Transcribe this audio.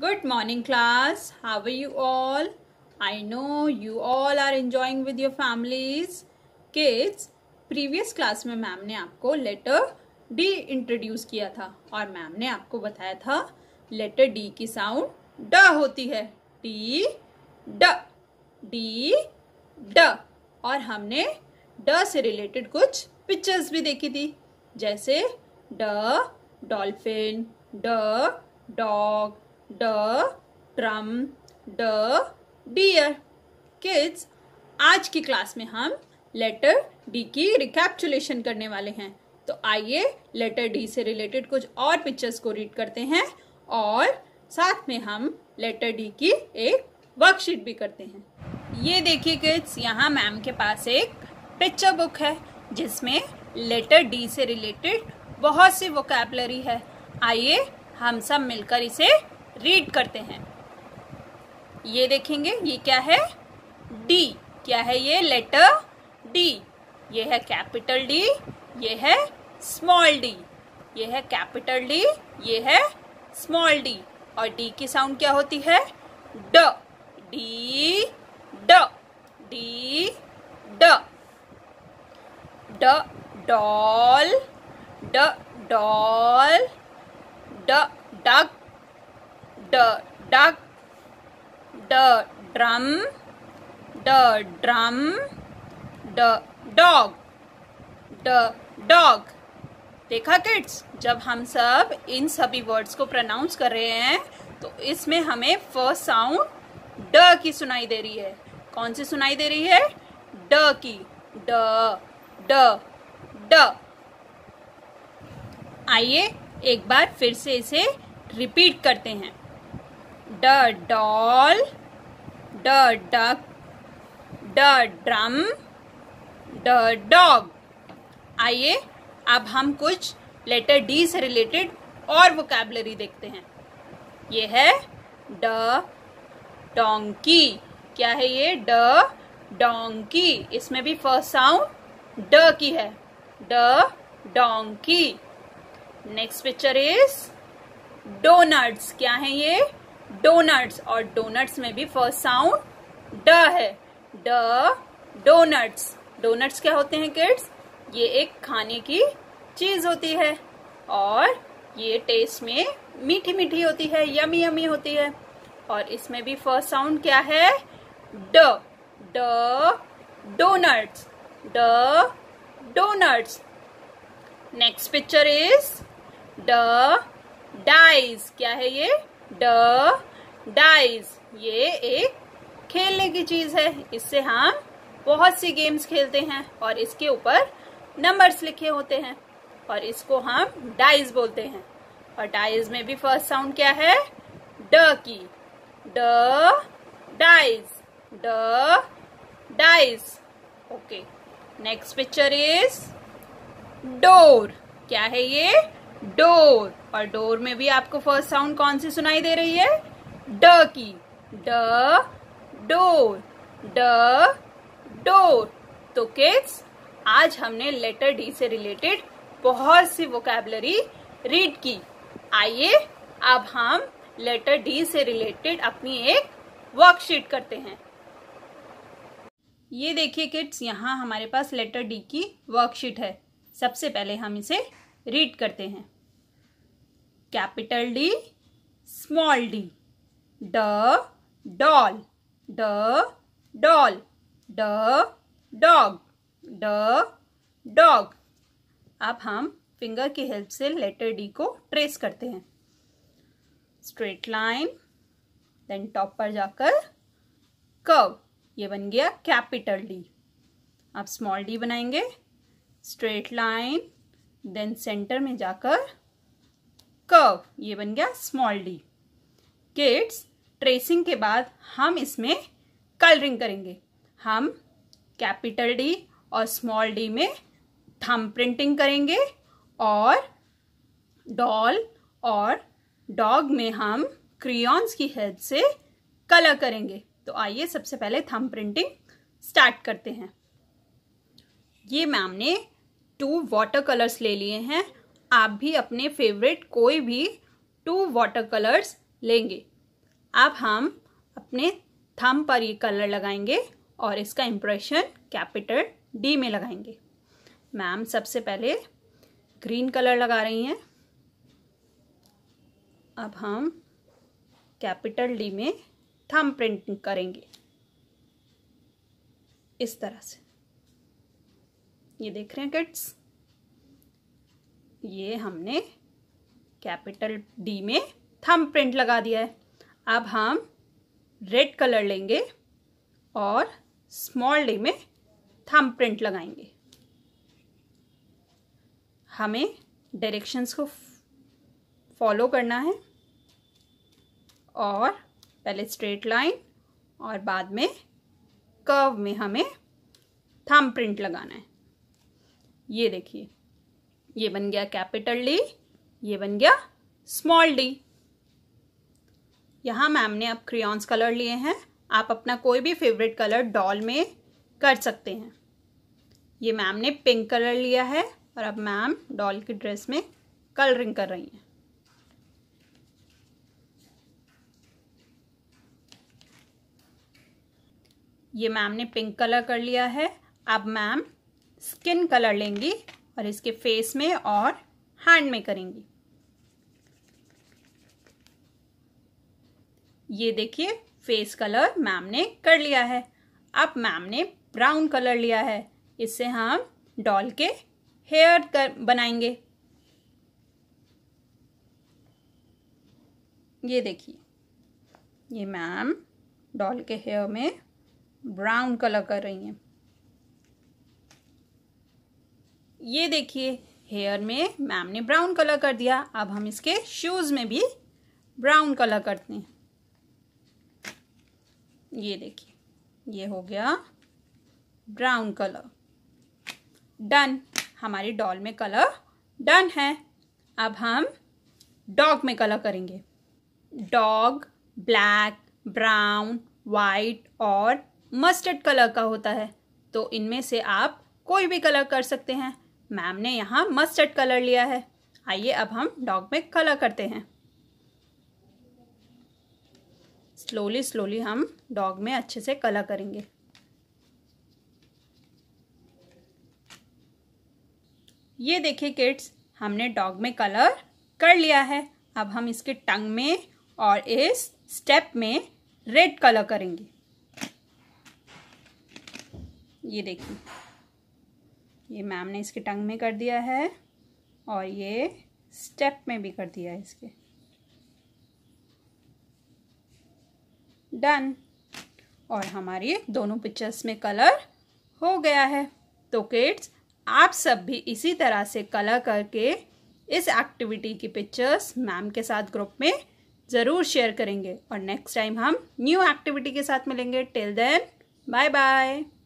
Good morning class. How are you all? I know you all are enjoying with your families. Kids, previous class में ma'am ने आपको letter D introduce किया था और ma'am ने आपको बताया था letter D की sound ड होती है D ड D ड और हमने ड से related कुछ pictures भी देखी थी जैसे ड डॉल्फिन ड डॉग ड ड्रम ड डियर किड्स आज की क्लास में हम लेटर डी की रिकैप्चुलेशन करने वाले हैं तो आइए लेटर डी से रिलेटेड कुछ और पिक्चर्स को रीड करते हैं और साथ में हम लेटर डी की एक वर्कशीट भी करते हैं ये देखिए किड्स यहाँ मैम के पास एक पिक्चर बुक है जिसमें लेटर डी से रिलेटेड बहुत सी वोकेबलरी है आइए हम सब मिलकर इसे रीड करते हैं ये देखेंगे ये क्या है डी क्या है ये लेटर डी ये है कैपिटल डी ये है स्मॉल डी ये है कैपिटल डी ये है स्मॉल डी और डी की साउंड क्या होती है ड डी ड डी ड ड डॉल ड डॉल ड डक ड डक ड ड्रम ड ड्रम ड डॉग ड डॉग देखा किड्स जब हम सब इन सभी वर्ड्स को प्रोनाउंस कर रहे हैं तो इसमें हमें फर्स्ट साउंड ड की सुनाई दे रही है कौन सी सुनाई दे रही है ड की ड ड ड आइए एक बार फिर से इसे रिपीट करते हैं ड डॉल ड डक ड ड्रम ड डॉग आइए अब हम कुछ लेटर डी से रिलेटेड और वोकेबलरी देखते हैं ये है ड डोंकी क्या है ये ड डोंकी इसमें भी फर्स्ट साउंड ड की है ड donkey next picture is donuts क्या है ये डोनट्स और डोनट्स में भी फर्स्ट साउंड ड है ड डोनट्स डोनट्स क्या होते हैं किड्स ये एक खाने की चीज होती है और ये टेस्ट में मीठी मीठी होती है यमी यमी होती है और इसमें भी फर्स्ट साउंड क्या है ड ड डोनट्स ड डोनट्स नेक्स्ट पिक्चर इज ड डाइज क्या है ये डाइज ये एक खेलने की चीज है इससे हम बहुत सी गेम्स खेलते हैं और इसके ऊपर नंबर्स लिखे होते हैं और इसको हम डाइज बोलते हैं और डाइज में भी फर्स्ट साउंड क्या है ड की ड डाइज ड dice okay next picture is door क्या है ये डोर और डोर में भी आपको फर्स्ट साउंड कौन सी सुनाई दे रही है ड की ड डोर ड डोर तो किड्स आज हमने लेटर डी से रिलेटेड बहुत सी वोकेबलरी रीड की आइए अब हम लेटर डी से रिलेटेड अपनी एक वर्कशीट करते हैं ये देखिए किड्स यहाँ हमारे पास लेटर डी की वर्कशीट है सबसे पहले हम इसे रीड करते हैं कैपिटल डी स्मॉल डी ड डॉल ड डॉल ड डॉग ड डॉग अब हम फिंगर की हेल्प से लेटर डी को ट्रेस करते हैं स्ट्रेट लाइन देन टॉप पर जाकर कर्व ये बन गया कैपिटल डी आप स्मॉल डी बनाएंगे स्ट्रेट लाइन देन सेंटर में जाकर कर्व ये बन गया स्मॉल डी किड्स ट्रेसिंग के बाद हम इसमें कलरिंग करेंगे हम कैपिटल डी और स्मॉल डी में थम प्रिंटिंग करेंगे और डॉल और डॉग में हम क्रियॉन्स की हेल्प से कलर करेंगे तो आइए सबसे पहले थम प्रिंटिंग स्टार्ट करते हैं ये मैम ने टू वाटर कलर्स ले लिए हैं आप भी अपने फेवरेट कोई भी टू वाटर कलर्स लेंगे अब हम अपने थम पर ये कलर लगाएंगे और इसका इम्प्रेशन कैपिटल डी में लगाएंगे मैम सबसे पहले ग्रीन कलर लगा रही हैं अब हम कैपिटल डी में थम प्रिंट करेंगे इस तरह से ये देख रहे हैं किड्स ये हमने कैपिटल डी में थम प्रिंट लगा दिया है अब हम रेड कलर लेंगे और स्मॉल डी में थम प्रिंट लगाएंगे हमें डायरेक्शंस को फॉलो करना है और पहले स्ट्रेट लाइन और बाद में कर्व में हमें थम प्रिंट लगाना है ये देखिए ये बन गया कैपिटल डी ये बन गया स्मॉल डी यहाँ मैम ने अब क्रियॉन्स कलर लिए हैं आप अपना कोई भी फेवरेट कलर डॉल में कर सकते हैं ये मैम ने पिंक कलर लिया है और अब मैम डॉल की ड्रेस में कलरिंग कर रही हैं ये मैम ने पिंक कलर कर लिया है अब मैम स्किन कलर लेंगी और इसके फेस में और हैंड में करेंगे ये देखिए फेस कलर मैम ने कर लिया है अब मैम ने ब्राउन कलर लिया है इससे हम डॉल के हेयर कर बनाएंगे ये देखिए ये मैम डॉल के हेयर में ब्राउन कलर कर रही हैं ये देखिए हेयर में मैम ने ब्राउन कलर कर दिया अब हम इसके शूज़ में भी ब्राउन कलर करते हैं ये देखिए ये हो गया ब्राउन कलर डन हमारी डॉल में कलर डन है अब हम डॉग में कलर करेंगे डॉग ब्लैक ब्राउन वाइट और मस्टर्ड कलर का होता है तो इनमें से आप कोई भी कलर कर सकते हैं मैम ने यहाँ मस्टर्ड कलर लिया है आइए अब हम डॉग में कलर करते हैं स्लोली स्लोली हम डॉग में अच्छे से कलर करेंगे ये देखिए किड्स हमने डॉग में कलर कर लिया है अब हम इसके टंग में और इस स्टेप में रेड कलर करेंगे ये देखिए ये मैम ने इसके टंग में कर दिया है और ये स्टेप में भी कर दिया है इसके डन और हमारी दोनों पिक्चर्स में कलर हो गया है तो किड्स आप सब भी इसी तरह से कलर करके इस एक्टिविटी की पिक्चर्स मैम के साथ ग्रुप में ज़रूर शेयर करेंगे और नेक्स्ट टाइम हम न्यू एक्टिविटी के साथ मिलेंगे टिल देन बाय बाय